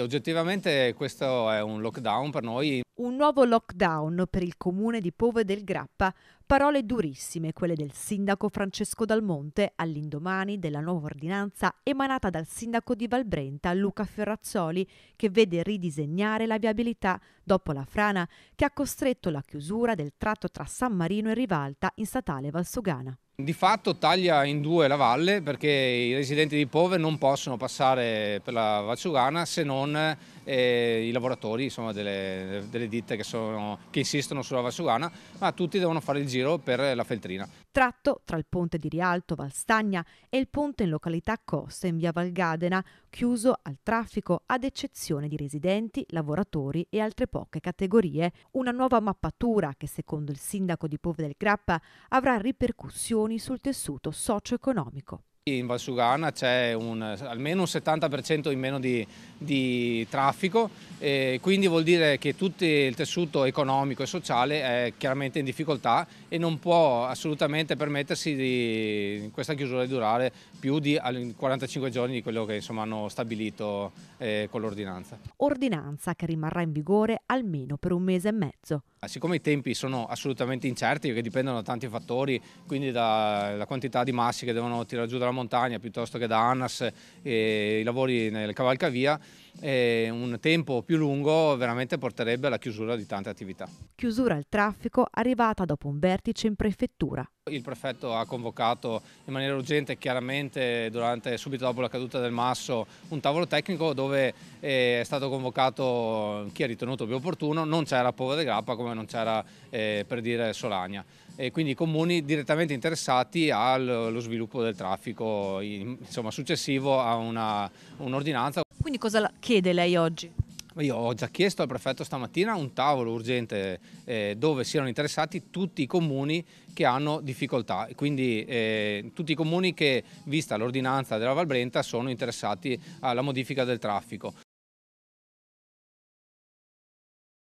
Oggettivamente questo è un lockdown per noi. Un nuovo lockdown per il comune di Pove del Grappa Parole durissime quelle del sindaco Francesco Dalmonte all'indomani della nuova ordinanza emanata dal sindaco di Valbrenta Luca Ferrazzoli che vede ridisegnare la viabilità dopo la frana che ha costretto la chiusura del tratto tra San Marino e Rivalta in statale Valsugana. Di fatto taglia in due la valle perché i residenti di Pove non possono passare per la Valsugana se non eh, i lavoratori insomma, delle, delle, ditte che, sono, che, insistono sulla Valsugana, ma tutti devono fare il giro per la Feltrina. Tratto tra il ponte di Rialto Valstagna e il ponte in località Costa in via Valgadena, chiuso al traffico ad eccezione di residenti, lavoratori e altre poche categorie, una nuova mappatura che secondo il sindaco di Pove del Grappa avrà ripercussioni sul tessuto socio-economico. In Valsugana c'è almeno un 70% in meno di, di traffico, quindi vuol dire che tutto il tessuto economico e sociale è chiaramente in difficoltà e non può assolutamente permettersi di questa chiusura di durare più di 45 giorni di quello che insomma, hanno stabilito eh, con l'ordinanza. Ordinanza che rimarrà in vigore almeno per un mese e mezzo. Siccome i tempi sono assolutamente incerti, che dipendono da tanti fattori, quindi dalla quantità di massi che devono tirare giù dalla Montagna piuttosto che da Annas, eh, i lavori nel cavalcavia eh, un tempo più lungo veramente porterebbe alla chiusura di tante attività. Chiusura al traffico arrivata dopo un vertice in prefettura. Il prefetto ha convocato in maniera urgente, chiaramente durante, subito dopo la caduta del masso, un tavolo tecnico dove eh, è stato convocato chi ha ritenuto più opportuno, non c'era Pova de Grappa come non c'era eh, per dire Solagna. E quindi i comuni direttamente interessati allo sviluppo del traffico, insomma, successivo a una, un'ordinanza quindi cosa chiede lei oggi? Io ho già chiesto al prefetto stamattina un tavolo urgente eh, dove siano interessati tutti i comuni che hanno difficoltà, quindi eh, tutti i comuni che, vista l'ordinanza della Valbrenta, sono interessati alla modifica del traffico.